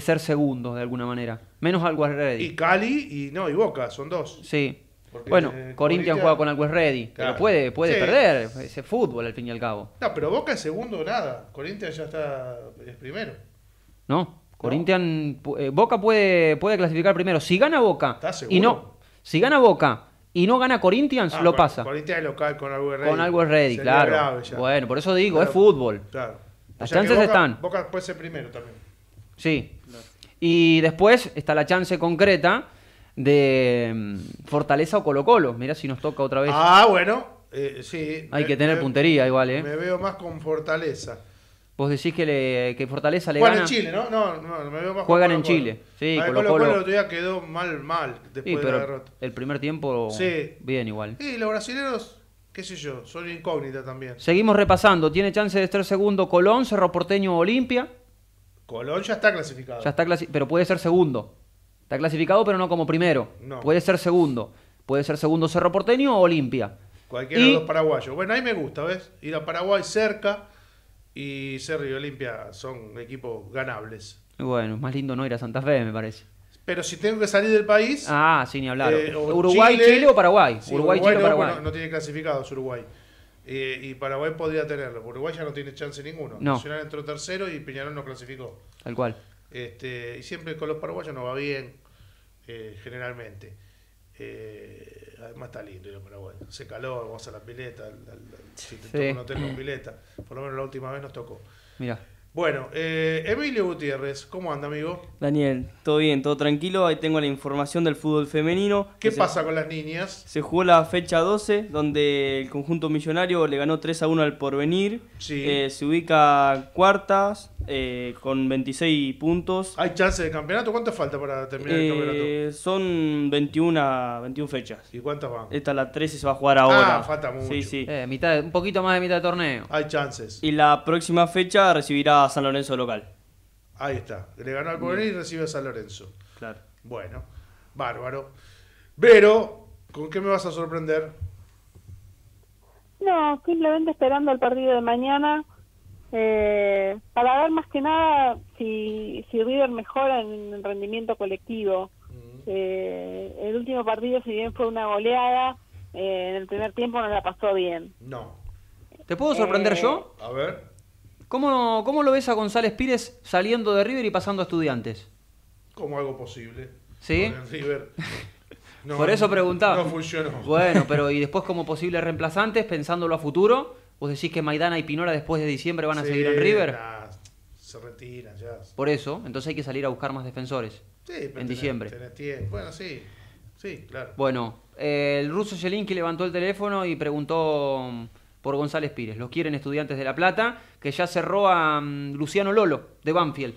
ser segundos de alguna manera. Menos al Y Cali y no, y Boca, son dos. Sí bueno, Corinthians, juega con es Ready, pero puede, puede perder, es fútbol al fin y al cabo. No, pero Boca es segundo nada, Corinthians ya está, es primero. No, Corinthians, eh, Boca puede, puede clasificar primero, si gana Boca y no, si gana Boca y no gana Corinthians, ah, lo pasa. Corinthians local con Always Ready. Con Always Ready, claro. Bueno, por eso digo, es fútbol. Las chances están. Boca puede ser primero también. Sí. Y después está la chance concreta de mm, Fortaleza o Colo Colo. Mira si nos toca otra vez. Ah, bueno, eh, sí. Hay que tener puntería igual, ¿eh? Me veo más con Fortaleza. Vos decís que, le, que Fortaleza le Juegan en Chile, ¿no? No, no, me veo más Juegan en Chile. Sí, Colo Colo. el otro quedó mal, mal después de la derrota. El primer tiempo, bien igual. Y los brasileños, qué sé yo, son incógnita también. Seguimos repasando. Tiene chance de estar segundo Colón, Cerro Porteño Olimpia. Colón ya está clasificado. Ya está pero puede ser segundo. Está clasificado, pero no como primero. No. Puede ser segundo. Puede ser segundo Cerro Porteño o Olimpia. Cualquiera de los paraguayos. Bueno, ahí me gusta, ¿ves? Ir a Paraguay cerca y Cerro y Olimpia son equipos ganables. Bueno, más lindo no ir a Santa Fe, me parece. Pero si tengo que salir del país. Ah, sí, ni hablar. Eh, Uruguay, Chile, o Paraguay. Uruguay, Chile o Paraguay. No, no, tiene clasificados Uruguay. Eh, y Paraguay podría tenerlo. Uruguay ya no tiene chance ninguno. Nacional entró tercero y Peñarol no clasificó. Tal cual. Este, y siempre con los paraguayos nos va bien, eh, generalmente. Eh, además está lindo ir a Paraguay. Hace calor, vamos a la pileta. si te tengo toca pileta. Por lo menos la última vez nos tocó. Mira. Bueno, eh, Emilio Gutiérrez, ¿cómo anda, amigo? Daniel, todo bien, todo tranquilo. Ahí tengo la información del fútbol femenino. ¿Qué pasa con las niñas? Se jugó la fecha 12, donde el conjunto millonario le ganó 3 a 1 al porvenir. Sí. Eh, se ubica cuartas eh, con 26 puntos. ¿Hay chances de campeonato? ¿Cuántas falta para terminar el campeonato? Eh, son 21, 21 fechas. ¿Y cuántas van? Esta la 13 se va a jugar ahora. Ah, falta mucho. Sí, sí. mitad, un poquito más de mitad de torneo. Hay chances. Y la próxima fecha recibirá San Lorenzo local. Ahí está. Le ganó al Coronel y recibe a San Lorenzo. Claro. Bueno, bárbaro. Pero, ¿con qué me vas a sorprender? No, simplemente esperando el partido de mañana. Eh, para ver más que nada si, River mejora en el rendimiento colectivo. Mm. Eh, el último partido, si bien fue una goleada, eh, en el primer tiempo no la pasó bien. No. ¿Te puedo sorprender yo? A ver. ¿Cómo, lo ves a González Pires saliendo de River y pasando a estudiantes? Como algo posible. ¿Sí? River. Por eso preguntaba. No funcionó. Bueno, pero y después como posibles reemplazantes, pensándolo a futuro, ¿vos decís que Maidana y Pinora después de diciembre van a seguir en River? se retiran ya. Por eso, entonces hay que salir a buscar más defensores. Sí, pero en diciembre. Bueno, sí. Sí, claro. Bueno, el ruso Jelinki levantó el teléfono y preguntó por González Pires. Los quieren Estudiantes de La Plata, que ya cerró a mm, Luciano Lolo de Banfield.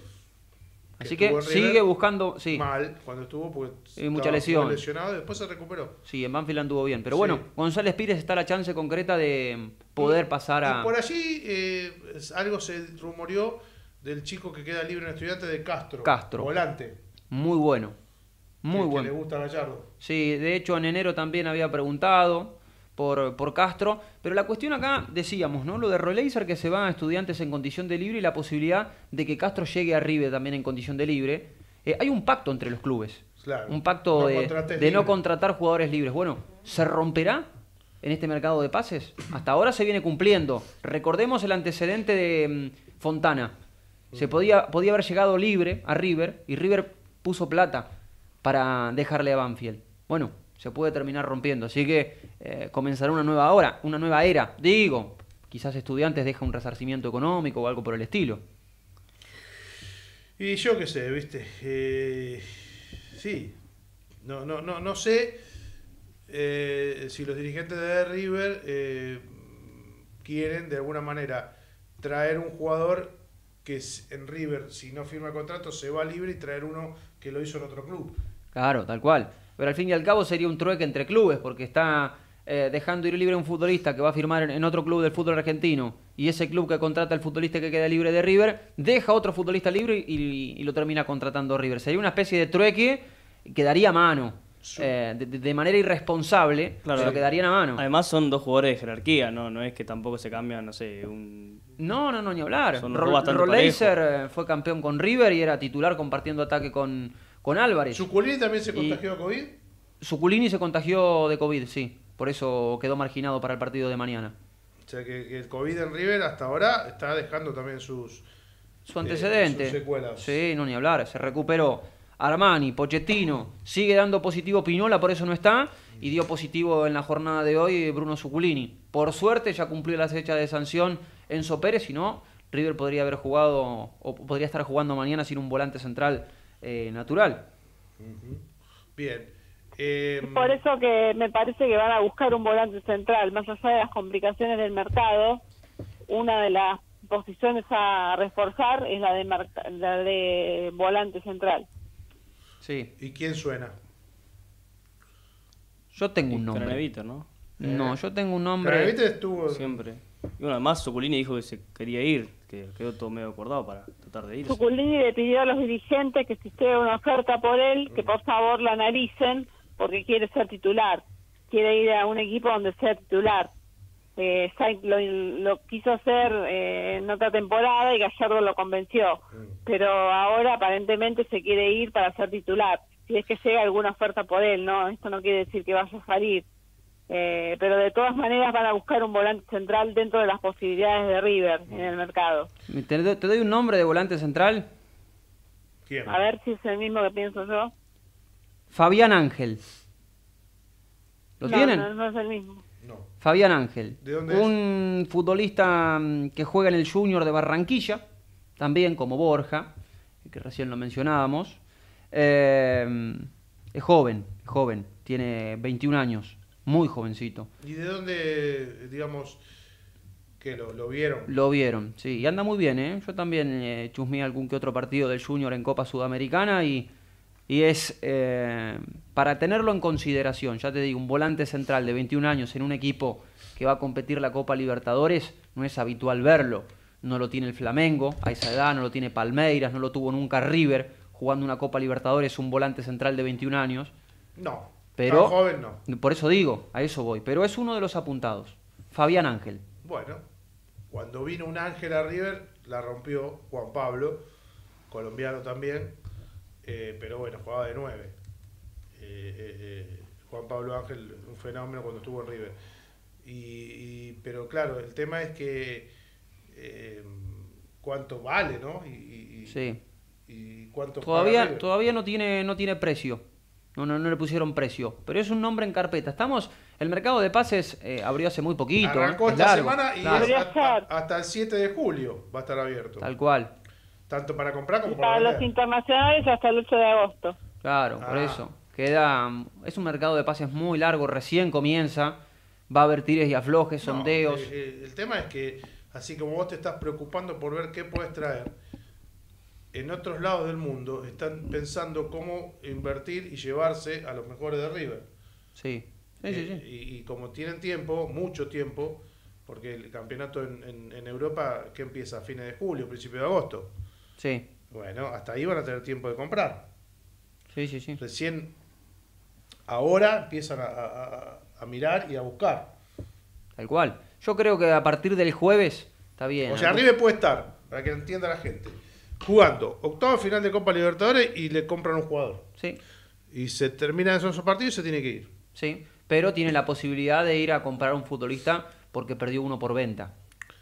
Así que, sigue buscando. Sí. Mal cuando estuvo porque y mucha lesión. lesionado después se recuperó. Sí, en Banfield anduvo bien. Pero bueno, González Pires está la chance concreta de mm, poder pasar a. por allí eh, algo se rumoreó del chico que queda libre en estudiante de Castro. Castro. Volante. Muy bueno. Muy bueno. le gusta Gallardo. Sí, de hecho en enero también había preguntado por, Castro. Pero la cuestión acá, decíamos, ¿no? Lo de Roleiser que se va a estudiantes en condición de libre y la posibilidad de que Castro llegue a River también en condición de libre. Eh, hay un pacto entre los clubes. un pacto de, no contratar jugadores libres. Bueno, ¿se romperá en este mercado de pases? Hasta ahora se viene cumpliendo. Recordemos el antecedente de mm, Fontana. Se mm. podía, podía haber llegado libre a River y River puso plata para dejarle a Banfield. Bueno, se puede terminar rompiendo. Así que eh, comenzará una nueva hora, una nueva era. Digo, quizás estudiantes deja un resarcimiento económico o algo por el estilo. Y yo qué sé, viste. Eh, sí. No, no, no, no sé eh, si los dirigentes de River quieren de alguna manera traer un jugador que en River, si no firma el contrato, se va libre y traer uno que lo hizo en otro club. Claro, tal cual pero al fin y al cabo sería un trueque entre clubes, porque está eh, dejando ir libre a un futbolista que va a firmar en, otro club del fútbol argentino, y ese club que contrata al futbolista que queda libre de River, deja otro futbolista libre y, lo termina contratando River. Sería una especie de trueque que daría mano. Eh, de, manera irresponsable, claro, pero quedarían a mano. Además, son dos jugadores de jerarquía, ¿no? No es que tampoco se cambian, no sé, un. No, no, no, ni hablar. Roleiser eh, fue campeón con River y era titular compartiendo ataque con, con Álvarez. ¿Suculini también se contagió de COVID? Suculini se contagió de COVID, sí. Por eso quedó marginado para el partido de mañana. O sea que, el COVID en River hasta ahora está dejando también sus... Su eh, sus secuelas. Sí, no ni hablar. Se recuperó Armani, Pochettino. Sigue dando positivo Pinola, por eso no está. Y dio positivo en la jornada de hoy Bruno Suculini. Por suerte ya cumplió la fecha de sanción Enzo Pérez, si no, River podría haber jugado o podría estar jugando mañana sin un volante central eh, natural. Bien. Em, por eso que me parece que van a buscar un volante central, más allá de las complicaciones del mercado, una de las posiciones a reforzar es la de, de volante central. Sí. ¿Y quién suena? Yo tengo un nombre. ¿no? No, eh, yo tengo un nombre. estuvo. Siempre. Y bueno, además Soculini dijo que se quería ir, que quedó todo medio acordado para tratar de ir. Soculini le pidió a los dirigentes que si llega una oferta por él, que por favor la analicen, porque quiere ser titular, quiere ir a un equipo donde sea titular. Eh, lo, quiso hacer eh, en otra temporada y Gallardo lo convenció, pero ahora aparentemente se quiere ir para ser titular, si es que llega alguna oferta por él, ¿no? Esto no quiere decir que vaya a salir. Eh, pero de todas maneras van a buscar un volante central dentro de las posibilidades de River en el mercado. ¿Te, doy un nombre de volante central? A ver si es el mismo que pienso yo. Fabián Ángel. ¿Lo tienen? No, no es el mismo. Fabián Ángel. un futbolista mm, que juega en el Junior de Barranquilla, también como Borja, que recién lo mencionábamos. Eh, es joven, joven, tiene 21 años muy jovencito. ¿Y de dónde, digamos, que lo, vieron? Lo vieron, sí, y anda muy bien, ¿eh? Yo también eh, chusme chusmé algún que otro partido del Junior en Copa Sudamericana y, es eh, para tenerlo en consideración, ya te digo, un volante central de 21 años en un equipo que va a competir la Copa Libertadores, no es habitual verlo. No lo tiene el Flamengo a esa edad, no lo tiene Palmeiras, no lo tuvo nunca River jugando una Copa Libertadores, un volante central de 21 años. No. Pero, Por eso digo, a eso voy. Pero es uno de los apuntados. Fabián Ángel. Bueno, cuando vino un Ángel a River, la rompió Juan Pablo, colombiano también, eh, pero bueno, jugaba de nueve. Eh, eh, Juan Pablo Ángel, un fenómeno cuando estuvo en River. Y, pero claro, el tema es que cuánto vale, ¿no? Y, sí. cuánto todavía, todavía no tiene, no tiene precio no, no, no le pusieron precio, pero es un nombre en carpeta. Estamos, el mercado de pases eh, abrió hace muy poquito. Arrancó ¿eh? esta semana y hasta el 7 de julio va a estar abierto. Tal cual. Tanto para comprar como para, para los internacionales hasta el 8 de agosto. Claro, por ah. eso. Queda, es un mercado de pases muy largo, recién comienza. Va a haber tires y aflojes, sondeos. el, eh, el tema es que, así como vos te estás preocupando por ver qué puedes traer, en otros lados del mundo están pensando cómo invertir y llevarse a los mejores de River. Sí. Eh, y, como tienen tiempo, mucho tiempo, porque el campeonato en, Europa que empieza a fines de julio, principio de agosto. Sí. Bueno, hasta ahí van a tener tiempo de comprar. Sí, sí, sí. Recién ahora empiezan a, mirar y a buscar. Tal cual. Yo creo que a partir del jueves está bien. O sea, River puede estar, para que entienda la gente jugando octava final de Copa Libertadores y le compran un jugador. Sí. Y se terminan esos partidos y se tiene que ir. Sí, pero tiene la posibilidad de ir a comprar un futbolista porque perdió uno por venta.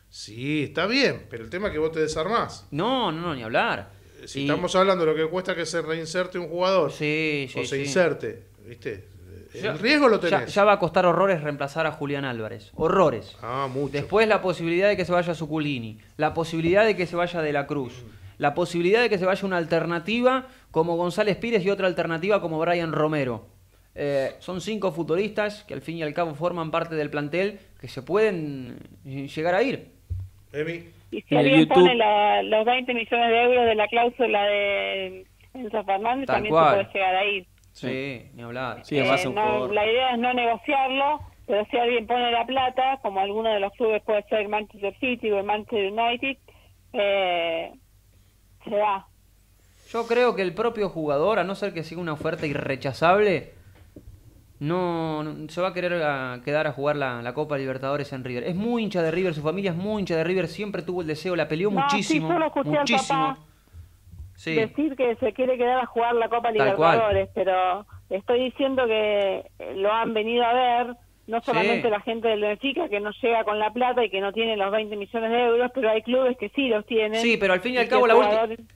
Sí, está bien, pero el tema es que vos te desarmás. No, no, no, ni hablar. Eh, si estamos hablando de lo que cuesta que se reinserte un jugador sí, sí, o se inserte, ¿viste? El riesgo lo tenés. Ya, va a costar horrores reemplazar a Julián Álvarez. Horrores. Ah, Después la posibilidad de que se vaya Suculini. La posibilidad de que se vaya De La Cruz la posibilidad de que se vaya una alternativa como González Pires y otra alternativa como Brian Romero. Eh, son cinco futbolistas que al fin y al cabo forman parte del plantel que se pueden eh, llegar a ir. Y si alguien pone los 20 millones de euros de la cláusula de San Fernández, también se puede llegar a ir. Sí, ni hablar. Eh, la idea es no negociarlo, pero si alguien pone la plata, como alguno de los clubes puede ser Manchester City o el Manchester United, eh, yo creo que el propio jugador, a no ser que siga una oferta irrechazable, no, se va a querer quedar a jugar la, Copa Libertadores en River. Es muy hincha de River, su familia es muy hincha de River, siempre tuvo el deseo, la peleó muchísimo. muchísimo. decir que se quiere quedar a jugar la Copa Libertadores, pero estoy diciendo que lo han venido a ver no solamente la gente del Benfica que no llega con la plata y que no tiene los 20 millones de euros, pero hay clubes que sí los tienen. Sí, pero al fin y, al cabo la,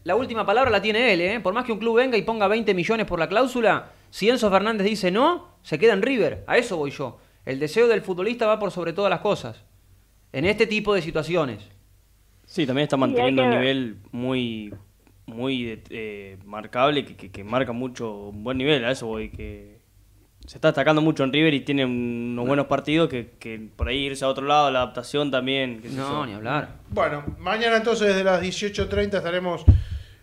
la, última palabra la tiene él, ¿eh? Por más que un club venga y ponga 20 millones por la cláusula, si Enzo Fernández dice no, se queda en River. A eso voy yo. El deseo del futbolista va por sobre todas las cosas. En este tipo de situaciones. Sí, también está manteniendo un nivel muy muy eh, marcable, que, que, marca mucho un buen nivel, a eso voy, que se está destacando mucho en River y tiene unos buenos partidos que, por ahí irse a otro lado, la adaptación también. no, ni hablar. Bueno, mañana entonces desde las 18.30 estaremos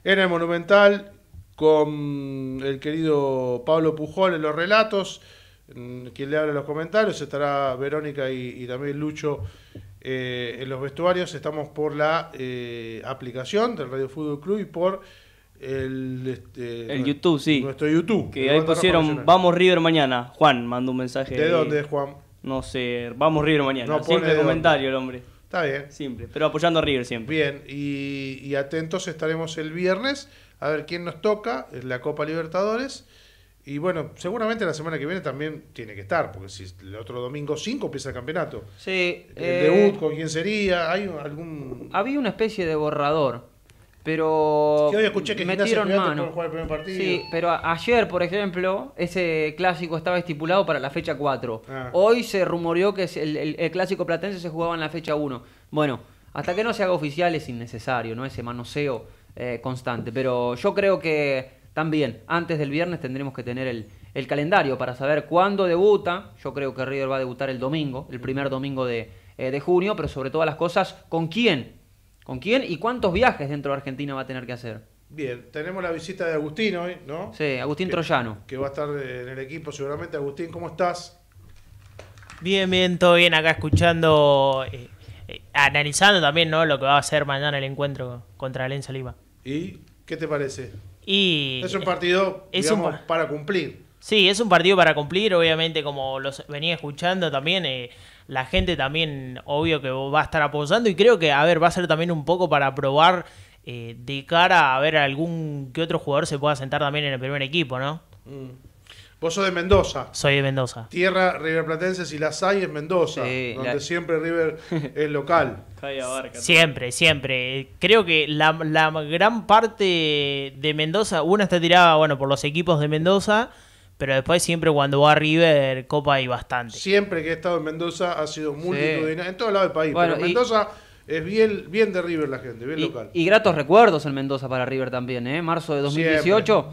en el Monumental con el querido Pablo Pujol en los relatos, mm, quien le habla en los comentarios, estará Verónica y, también Lucho eh, en los vestuarios, estamos por la eh, aplicación del Radio Fútbol Club y por este, el, YouTube, sí. Nuestro YouTube. Que ahí pusieron Vamos River mañana. Juan mandó un mensaje. ¿De, de dónde, Juan? No sé, Vamos River mañana. No, Simple comentario el hombre. Está bien. Simple, pero apoyando a River siempre. Bien, y, atentos estaremos el viernes a ver quién nos toca, en la Copa Libertadores. Y bueno, seguramente la semana que viene también tiene que estar, porque si el otro domingo 5 empieza el campeonato. Sí. El debut, eh, ¿con quién sería? ¿Hay algún...? Había una especie de borrador pero mano. Sí, pero ayer, por ejemplo, ese clásico estaba estipulado para la fecha 4. Ah. Hoy se rumoreó que el, clásico platense se jugaba en la fecha 1. Bueno, hasta que no se haga oficial es innecesario, ¿no? Ese manoseo eh, constante. Pero yo creo que también antes del viernes tendremos que tener el, calendario para saber cuándo debuta. Yo creo que River va a debutar el domingo, el primer domingo de, eh, de junio, pero sobre todas las cosas, con quién ¿Con quién y cuántos viajes dentro de Argentina va a tener que hacer? Bien, tenemos la visita de Agustín hoy, ¿no? Sí, Agustín Troyano. Que va a estar en el equipo seguramente. Agustín, ¿cómo estás? Bien, bien, todo bien acá escuchando, eh, eh, analizando también ¿no? lo que va a ser mañana el encuentro contra Ensa Lima. ¿Y qué te parece? Y es un partido digamos, para cumplir. Sí, es un partido para cumplir, obviamente como los venía escuchando también. Eh, la gente también, obvio que va a estar apoyando y creo que, a ver, va a ser también un poco para probar eh, de cara a ver algún que otro jugador se pueda sentar también en el primer equipo, ¿no? Mm. Vos sos de Mendoza. Soy de Mendoza. Tierra River Platense, si las hay, en Mendoza, donde siempre River es local. siempre, siempre. Creo que la, la gran parte de Mendoza, una está tirada, bueno, por los equipos de Mendoza, pero después siempre cuando va a River, Copa hay bastante. Siempre que he estado en Mendoza ha sido multitudinario, en todo lado del país. pero Mendoza es bien, bien de River la gente, bien local. Y gratos recuerdos en Mendoza para River también, ¿eh? Marzo de 2018,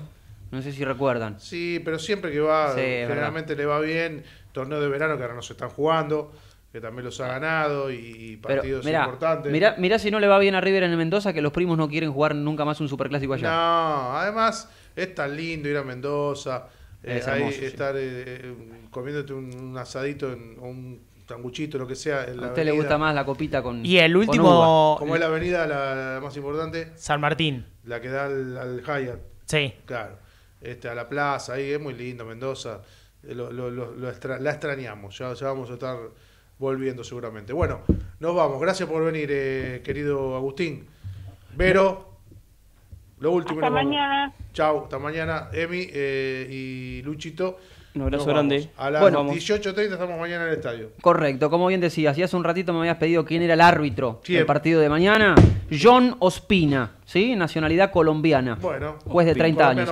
no sé si recuerdan. Sí, pero siempre que va, generalmente le va bien. Torneo de verano que ahora no se están jugando que también los ha ganado y, partidos importantes. Mirá, si no le va bien a River en Mendoza, que los primos no quieren jugar nunca más un superclásico allá. No, además es tan lindo ir a Mendoza es eh, ahí estar eh, comiéndote un, asadito o un tanguchito, lo que sea. En ¿A usted le gusta más la copita con. Y el último. Como es la avenida la, más importante? San Martín. La que da al, Hyatt. Sí. Claro. Este, a la plaza, ahí es muy lindo, Mendoza. Eh, la extrañamos, ya, vamos a estar volviendo seguramente. Bueno, nos vamos. Gracias por venir, querido Agustín. Vero. Lo último. Hasta mañana. Chao, hasta mañana, Emi eh, y Luchito. Un abrazo grande. A las bueno, 18.30 estamos mañana en el estadio. Correcto, como bien decías, y hace un ratito me habías pedido quién era el árbitro del partido de mañana. John Ospina, ¿sí? Nacionalidad colombiana. Bueno, juez de 30 años.